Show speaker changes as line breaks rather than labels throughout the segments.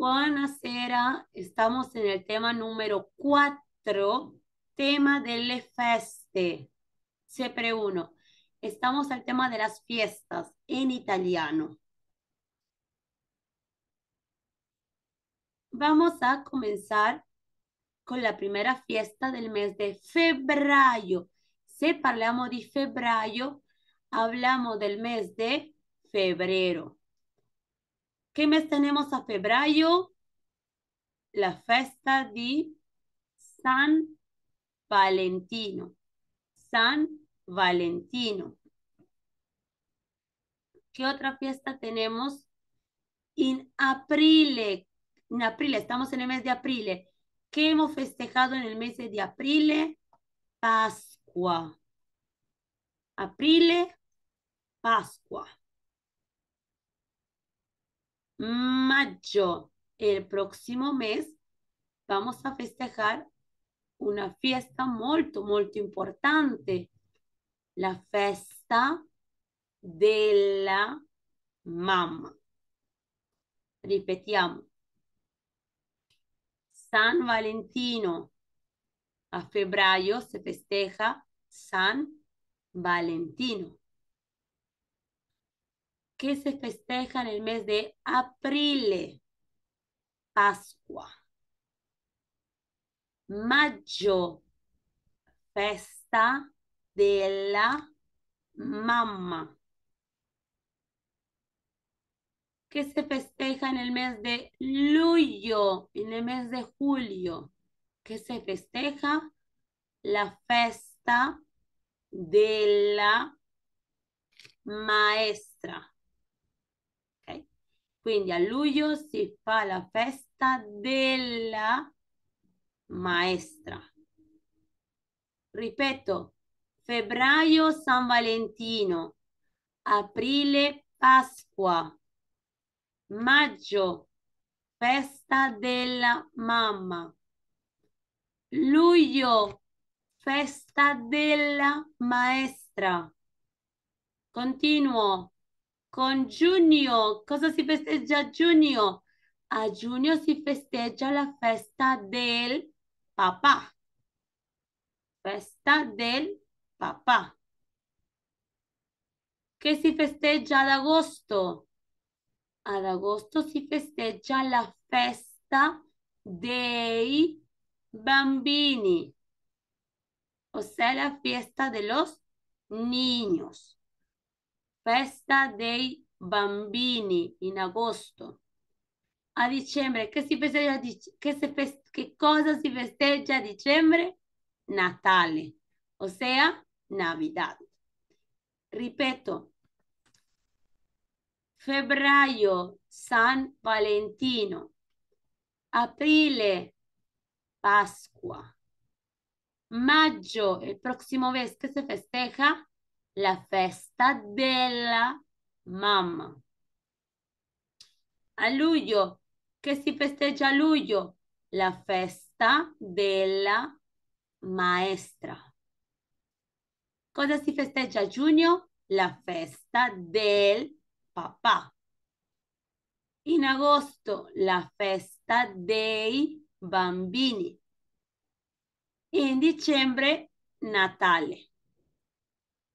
Buonasera, estamos en el tema número 4, tema las e feste. Siempre uno. Estamos al tema de las fiestas en italiano. Vamos a comenzar con la primera fiesta del mes de febrero. Si hablamos de febrero, hablamos del mes de febrero. ¿Qué mes tenemos a febrero? La festa de San Valentino. San Valentino. ¿Qué otra fiesta tenemos? En abril, en abril, estamos en el mes de abril. ¿Qué hemos festejado en el mes de abril? Pascua. Abril, Pascua mayo, el próximo mes, vamos a festejar una fiesta muy muy importante, la de la mamá. Ripetiamo. San Valentino. A febrero se festeja San Valentino. ¿Qué se festeja en el mes de abril, Pascua. Mayo, festa la mamá. que se festeja en el mes de luyo, en el mes de julio, que se festeja la festa de la maestra. Quindi a luglio si fa la festa della maestra. Ripeto, febbraio San Valentino, aprile Pasqua, maggio festa della mamma, luglio festa della maestra. Continuo. con junio, Cosa si festeja junio? A junio si festeja la festa del papá. Festa del papá. ¿Qué si festeja en agosto? En agosto si festeja la festa dei bambini, o sea, la fiesta de los niños. festa dei bambini in agosto. A dicembre, che si festeggia? Che, si fest- che cosa si festeggia a dicembre? Natale, ossia Navidad. Ripeto, febbraio San Valentino, aprile Pasqua, maggio, il prossimo mese che si festeggia? la festa della mamma. A luglio, che si festeggia a luglio? La festa della maestra. Cosa si festeggia a giugno? La festa del papà. In agosto la festa dei bambini. In dicembre Natale.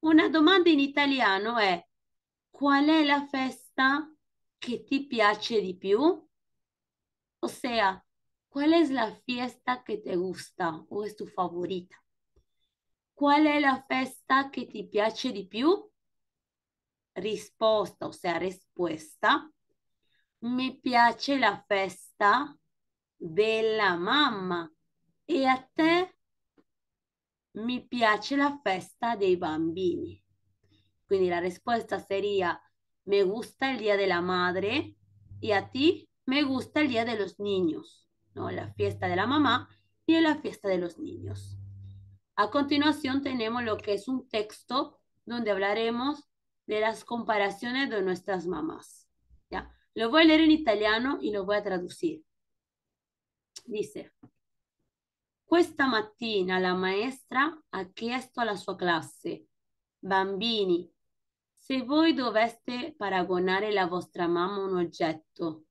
Una domanda in italiano è qual è la festa che ti piace di più? Ossia, qual è la festa che ti gusta o è tua favorita? Qual è la festa che ti piace di più? Risposta, ossia risposta. Mi piace la festa della mamma. E a te? mi piace la festa dei bambini. Quindi la respuesta sería, me gusta el Día de la Madre y e a ti me gusta el Día de los Niños, ¿no? La fiesta de la mamá y e la fiesta de los niños. A continuación tenemos lo que es un texto donde hablaremos de las comparaciones de nuestras mamás. ¿ya? Lo voy a leer en italiano y lo voy a traducir. Dice, Questa mattina la maestra ha chiesto alla sua classe, bambini, se voi doveste paragonare la vostra mamma un oggetto,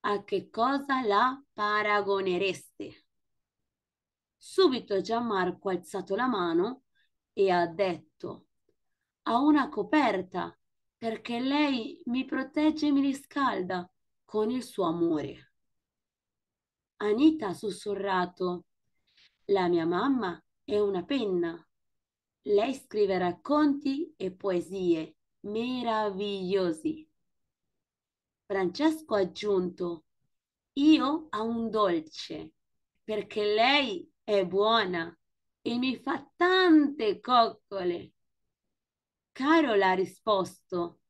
a che cosa la paragonereste? Subito Gianmarco ha alzato la mano e ha detto a una coperta perché lei mi protegge e mi riscalda con il suo amore. Anita ha sussurrato la mia mamma è una penna. Lei scrive racconti e poesie meravigliosi. Francesco ha aggiunto, io ho un dolce, perché lei è buona e mi fa tante coccole. Carola ha risposto,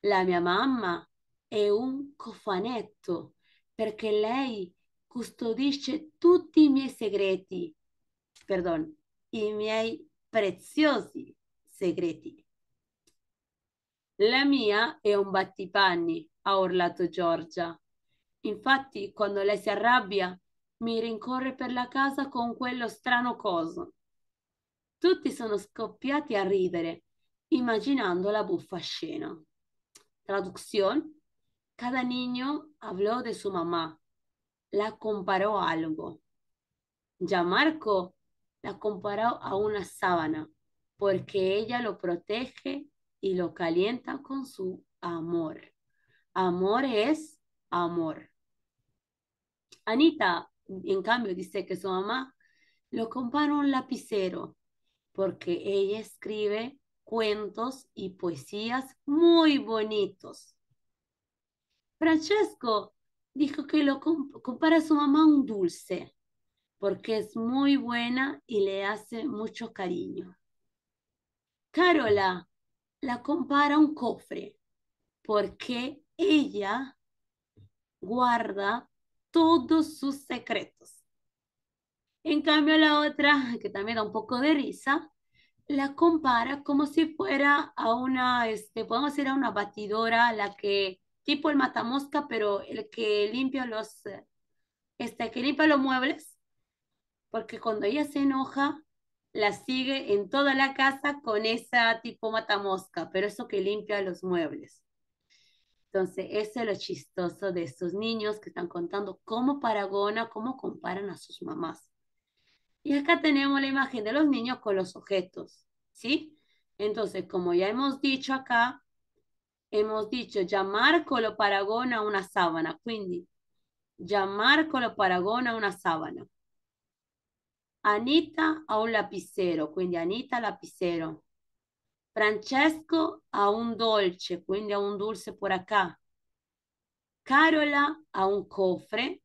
la mia mamma è un cofanetto, perché lei custodisce tutti i miei segreti perdon, i miei preziosi segreti. La mia è un battipanni, ha urlato Giorgia. Infatti, quando lei si arrabbia, mi rincorre per la casa con quello strano coso. Tutti sono scoppiati a ridere, immaginando la buffa scena. Traduzione. Cada niño habló de su mamá. La comparó a algo. Gianmarco la comparó a una sábana, porque ella lo protege y lo calienta con su amor. Amor es amor. Anita, en cambio, dice que su mamá lo compara a un lapicero, porque ella escribe cuentos y poesías muy bonitos. Francesco dijo que lo compara a su mamá a un dulce, porque es muy buena y le hace mucho cariño. Carola la compara a un cofre porque ella guarda todos sus secretos. En cambio, la otra, que también da un poco de risa, la compara como si fuera a una, este, podemos decir, a una batidora, la que, tipo el matamosca, pero el que limpia los, este, que limpia los muebles porque cuando ella se enoja, la sigue en toda la casa con esa tipo matamosca, pero eso que limpia los muebles. Entonces, eso es lo chistoso de estos niños que están contando cómo Paragona, cómo comparan a sus mamás. Y acá tenemos la imagen de los niños con los objetos, ¿sí? Entonces, como ya hemos dicho acá, hemos dicho llamar Marco lo Paragona una sábana, quindi llamar con lo Paragona una sábana. Anita a un lapicero, quindi Anita lapicero. Francesco a un dolce, quindi a un dulce por acá. Carola a un cofre.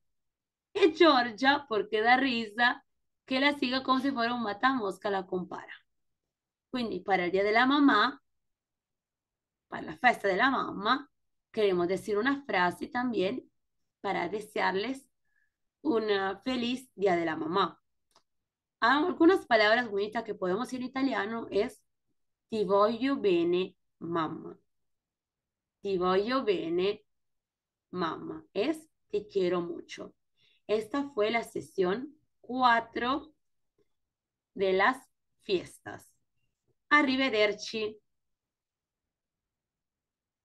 E Giorgia, porque da risa, que la siga como si fuera un matamosca, la compara. Quindi el día de la mamá, para la de la mamá, queremos decir una frase también para desearles un feliz Día de la Mamá. Ah, algunas palabras bonitas que podemos decir en italiano es ti voglio bene, mamma. Ti voglio bene, mamma. Es te quiero mucho. Esta fue la sesión 4 de las fiestas. Arrivederci.